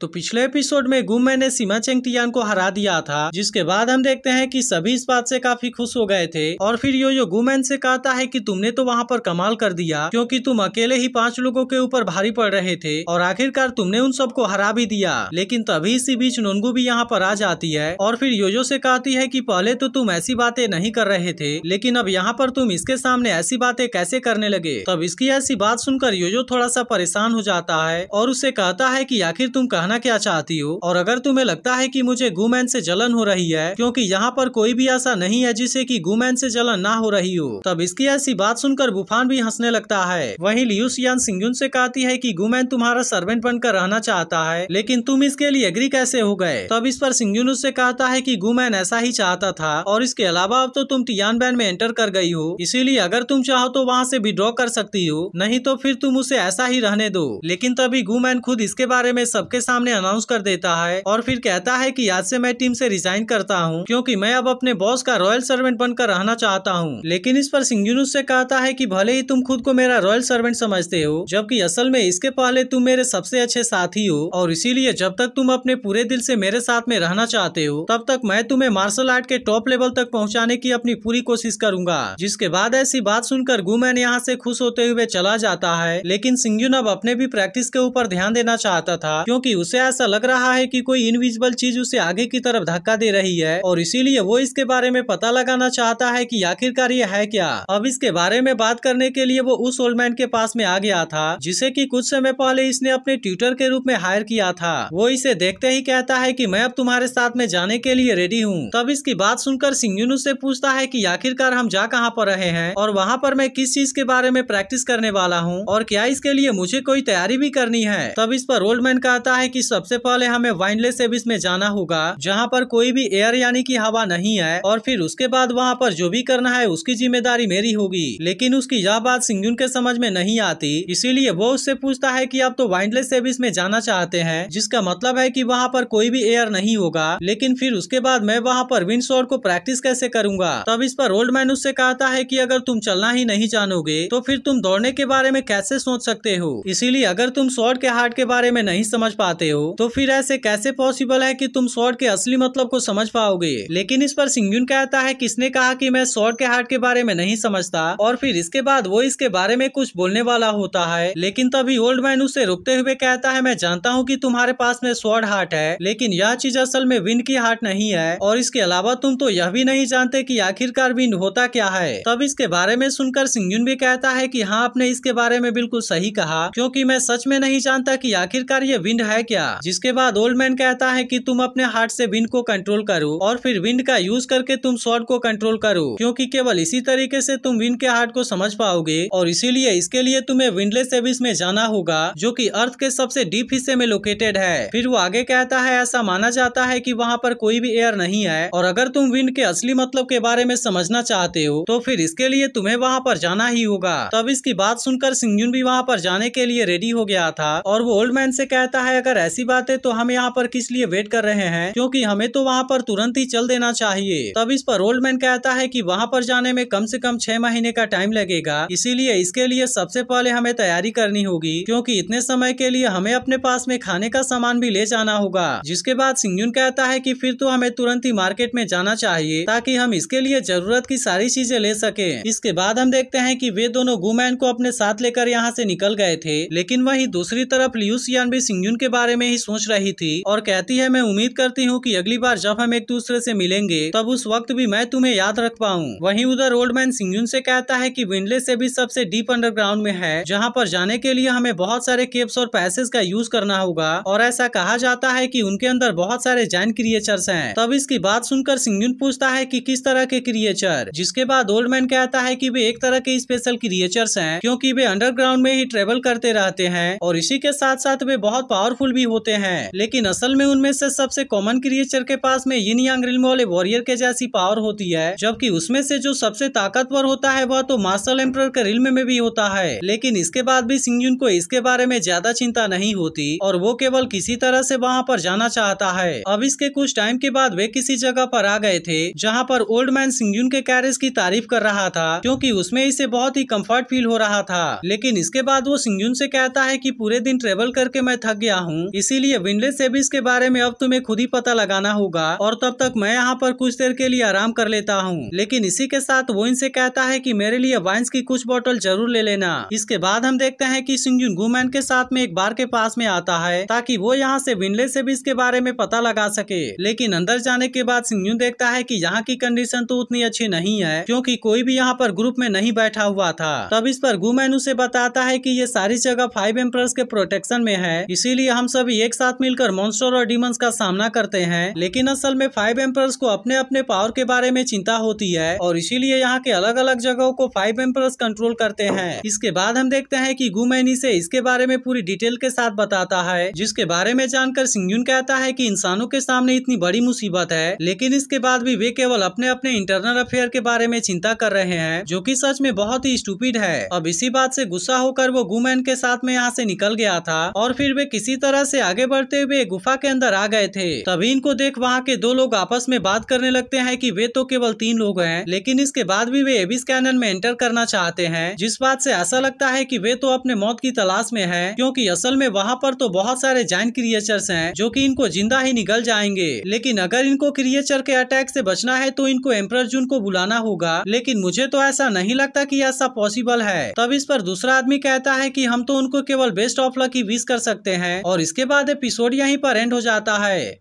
तो पिछले एपिसोड में गुम्मे ने सीमा चेंगटियान को हरा दिया था जिसके बाद हम देखते हैं कि सभी इस बात से काफी खुश हो गए थे और फिर यो यो गुमैन से कहता है कि तुमने तो वहाँ पर कमाल कर दिया क्योंकि तुम अकेले ही पांच लोगों के ऊपर भारी पड़ रहे थे और आखिरकार तुमने उन सबको हरा भी दिया लेकिन तभी इसी बीच नोनगू भी यहाँ पर आ जाती है और फिर योजो से कहती है की पहले तो तुम ऐसी बातें नहीं कर रहे थे लेकिन अब यहाँ पर तुम इसके सामने ऐसी बातें कैसे करने लगे तब इसकी ऐसी बात सुनकर योजो थोड़ा सा परेशान हो जाता है और उसे कहता है की आखिर तुम कहना कहना क्या चाहती हो और अगर तुम्हें लगता है कि मुझे गुमैन से जलन हो रही है क्योंकि यहाँ पर कोई भी ऐसा नहीं है जिसे कि गुमैन से जलन ना हो रही हो तब इसकी ऐसी बात सुनकर बुफान भी हंसने लगता है वही लियुसियान सिंगुन से कहती है की गुमैन तुम्हारा सर्वेंट बनकर रहना चाहता है लेकिन तुम इसके लिए एग्री कैसे हो गए तब इस पर सिंगुन उससे कहता है की गुमैन ऐसा ही चाहता था और इसके अलावा अब तो तुम टियान बैन में एंटर कर गई हो इसीलिए अगर तुम चाहो तो वहाँ से विड्रॉ कर सकती हो नहीं तो फिर तुम उसे ऐसा ही रहने दो लेकिन तभी गुमैन खुद इसके बारे में सबके सामने सामने अनाउंस कर देता है और फिर कहता है कि आज से मैं टीम से रिजाइन करता हूँ क्योंकि मैं अब अपने बॉस का रॉयल सर्वेंट बनकर रहना चाहता हूँ लेकिन इस पर सिंगुनु से कहता है कि भले ही तुम खुद को मेरा रॉयल सर्वेंट समझते हो जबकि असल में इसके पहले तुम मेरे सबसे अच्छे साथी हो और इसीलिए जब तक तुम अपने पूरे दिल से मेरे साथ में रहना चाहते हो तब तक मैं तुम्हें मार्शल आर्ट के टॉप लेवल तक पहुंचाने की अपनी पूरी कोशिश करूंगा जिसके बाद ऐसी बात सुनकर गुमैन यहाँ से खुश होते हुए चला जाता है लेकिन सिंगुन अब अपने भी प्रैक्टिस के ऊपर ध्यान देना चाहता था क्यूँकी उस उसे ऐसा लग रहा है कि कोई इनविजिबल चीज उसे आगे की तरफ धक्का दे रही है और इसीलिए वो इसके बारे में पता लगाना चाहता है कि आखिरकार ये है क्या अब इसके बारे में बात करने के लिए वो उस ओल्डमैन के पास में आ गया था जिसे की कुछ समय पहले इसने अपने ट्यूटर के रूप में हायर किया था वो इसे देखते ही कहता है की मैं अब तुम्हारे साथ में जाने के लिए रेडी हूँ तब इसकी बात सुनकर सिंह उसे पूछता है की आखिरकार हम जा कहाँ पर रहे हैं और वहाँ पर मैं किस चीज के बारे में प्रैक्टिस करने वाला हूँ और क्या इसके लिए मुझे कोई तैयारी भी करनी है तब इस पर ओल्ड कहता है की कि सबसे पहले हमें वाइनलेस एबिस में जाना होगा जहाँ पर कोई भी एयर यानी कि हवा नहीं है और फिर उसके बाद वहाँ पर जो भी करना है उसकी जिम्मेदारी मेरी होगी लेकिन उसकी यह बात सिंगुन के समझ में नहीं आती इसीलिए वो उससे पूछता है की आप तो वाइनलेस सर्विस में जाना चाहते है जिसका मतलब है की वहाँ पर कोई भी एयर नहीं होगा लेकिन फिर उसके बाद मैं वहाँ पर विंड शॉट को प्रैक्टिस कैसे करूंगा तब इस पर ओल्ड मैन उससे कहता है की अगर तुम चलना ही नहीं जानोगे तो फिर तुम दौड़ने के बारे में कैसे सोच सकते हो इसीलिए अगर तुम शॉर्ट के हार्ट के बारे में नहीं समझ पाते चाहते हो तो फिर ऐसे कैसे पॉसिबल है कि तुम शॉर्ट के असली मतलब को समझ पाओगे लेकिन इस पर सिंगुन कहता है किसने कहा कि मैं शॉर्ट के हार्ट के बारे में नहीं समझता और फिर इसके बाद वो इसके बारे में कुछ बोलने वाला होता है लेकिन तभी ओल्ड मैन उसे रुकते हुए कहता है मैं जानता हूँ की तुम्हारे पास में शॉर्ट हार्ट है लेकिन यह चीज असल में विंड की हार्ट नहीं है और इसके अलावा तुम तो यह भी नहीं जानते की आखिरकार विंड होता क्या है तब इसके बारे में सुनकर सिंगुन भी कहता है की हाँ आपने इसके बारे में बिल्कुल सही कहा क्योंकि मैं सच में नहीं जानता कि आखिरकार ये विंड है क्या जिसके बाद ओल्ड मैन कहता है कि तुम अपने हाथ से विंड को कंट्रोल करो और फिर विंड का यूज करके तुम शॉर्ट को कंट्रोल करो क्योंकि केवल इसी तरीके से तुम विंड के हार्ट को समझ पाओगे और इसीलिए इसके लिए तुम्हें विंडलेस सेविस में जाना होगा जो कि अर्थ के सबसे डीप हिस्से में लोकेटेड है फिर वो आगे कहता है ऐसा माना जाता है की वहाँ पर कोई भी एयर नहीं है और अगर तुम विंड के असली मतलब के बारे में समझना चाहते हो तो फिर इसके लिए तुम्हें वहाँ पर जाना ही होगा तब इसकी बात सुनकर सिंगजुन भी वहाँ पर जाने के लिए रेडी हो गया था और वो ओल्ड मैन से कहता है अगर ऐसी बात है तो हम यहाँ पर किस लिए वेट कर रहे हैं क्योंकि हमें तो वहाँ पर तुरंत ही चल देना चाहिए तब इस पर ओल्ड मैन कहता है कि वहाँ पर जाने में कम से कम छह महीने का टाइम लगेगा इसीलिए इसके लिए सबसे पहले हमें तैयारी करनी होगी क्योंकि इतने समय के लिए हमें अपने पास में खाने का सामान भी ले जाना होगा जिसके बाद सिंगजुन कहता है की फिर तो हमें तुरंत ही मार्केट में जाना चाहिए ताकि हम इसके लिए जरूरत की सारी चीजें ले सके इसके बाद हम देखते हैं की वे दोनों गुमैन को अपने साथ लेकर यहाँ ऐसी निकल गए थे लेकिन वही दूसरी तरफ लियूसियान भी सिंगजुन के बारे बारे में ही सोच रही थी और कहती है मैं उम्मीद करती हूँ की अगली बार जब हम एक दूसरे से मिलेंगे तब उस वक्त भी मैं तुम्हें याद रख पाऊँ वही उधर ओल्ड मैन सिंगजून से कहता है की विंडले से भी सबसे डीप अंडरग्राउंड में है जहाँ पर जाने के लिए हमें बहुत सारे केप्स और पैसेज का यूज करना होगा और ऐसा कहा जाता है की उनके अंदर बहुत सारे जैन क्रिएचर्स हैं तब इसकी बात सुनकर सिंगजून पूछता है कि किस तरह के क्रिएचर जिसके बाद ओल्ड मैन कहता है कि वे एक तरह के स्पेशल क्रिएचर्स हैं क्योंकि वे अंडरग्राउंड में ही ट्रेवल करते रहते हैं और इसी के साथ साथ वे बहुत पावरफुल भी भी होते हैं लेकिन असल में उनमें से सबसे कॉमन क्रिएचर के पास में यिन यांग रिल्म वाले वॉरियर के जैसी पावर होती है जबकि उसमें से जो सबसे ताकतवर होता है वह तो मार्शल एम्प्रर के रिल्म में भी होता है लेकिन इसके बाद भी सिंह को इसके बारे में ज्यादा चिंता नहीं होती और वो केवल किसी तरह से वहाँ पर जाना चाहता है अब इसके कुछ टाइम के बाद वे किसी जगह पर आ गए थे जहाँ पर ओल्ड मैन सिंह के कैरेज की तारीफ कर रहा था क्योंकि उसमें इसे बहुत ही कंफर्ट फील हो रहा था लेकिन इसके बाद वो सिंह से कहता है कि पूरे दिन ट्रेवल करके मैं थक गया हूँ इसीलिए विंडलेस सेविस के बारे में अब तुम्हें खुद ही पता लगाना होगा और तब तक मैं यहाँ पर कुछ देर के लिए आराम कर लेता हूँ लेकिन इसी के साथ वो इनसे कहता है की मेरे लिए वाइन्स की कुछ बोतल जरूर ले लेना इसके बाद हम देखते हैं की सिंगजुन गुमैन के साथ में एक बार के पास में आता है ताकि वो यहाँ से विंडलेस सेविस के बारे में पता लगा सके लेकिन अंदर जाने के बाद सिंगजुन देखता है की यहाँ की कंडीशन तो उतनी अच्छी नहीं है क्यूँकी कोई भी यहाँ पर ग्रुप में नहीं बैठा हुआ था तब इस पर गुमैन उसे बताता है की ये सारी जगह फाइव एम्प्रस के प्रोटेक्शन में है इसीलिए हम सब सभी एक साथ मिलकर मॉन्स्टर और डीमंस का सामना करते हैं लेकिन असल में फाइव एम्पर्स को अपने अपने पावर के बारे में चिंता होती है और इसीलिए यहाँ के अलग अलग जगहों को फाइव एम्पर्स कंट्रोल करते हैं इसके बाद हम देखते हैं की गुमैनी से इसके बारे में पूरी डिटेल के साथ बताता है जिसके बारे में जानकर सिंगजुन कहता है की इंसानों के सामने इतनी बड़ी मुसीबत है लेकिन इसके बाद भी वे केवल अपने अपने इंटरनल अफेयर के बारे में चिंता कर रहे हैं जो की सच में बहुत ही स्टूपिड है अब इसी बात से गुस्सा होकर वो गुमैन के साथ में यहाँ से निकल गया था और फिर वे किसी तरह से आगे बढ़ते हुए गुफा के अंदर आ गए थे तभी इनको देख वहाँ के दो लोग आपस में बात करने लगते हैं कि वे तो केवल तीन लोग हैं लेकिन इसके बाद भी वे एबिस कैनन में एंटर करना चाहते हैं जिस बात से ऐसा लगता है कि वे तो अपने मौत की तलाश में हैं क्योंकि असल में वहाँ पर तो बहुत सारे जाइन क्रिएचर्स हैं जो कि इनको जिंदा ही निकल जाएंगे लेकिन अगर इनको क्रिएचर के अटैक से बचना है तो इनको एम्पर जून को बुलाना होगा लेकिन मुझे तो ऐसा नहीं लगता की ऐसा पॉसिबल है तब इस पर दूसरा आदमी कहता है की हम तो उनको केवल बेस्ट ऑफ लक ही विश कर सकते हैं और इसके इसके बाद एपिसोड यहीं पर एंड हो जाता है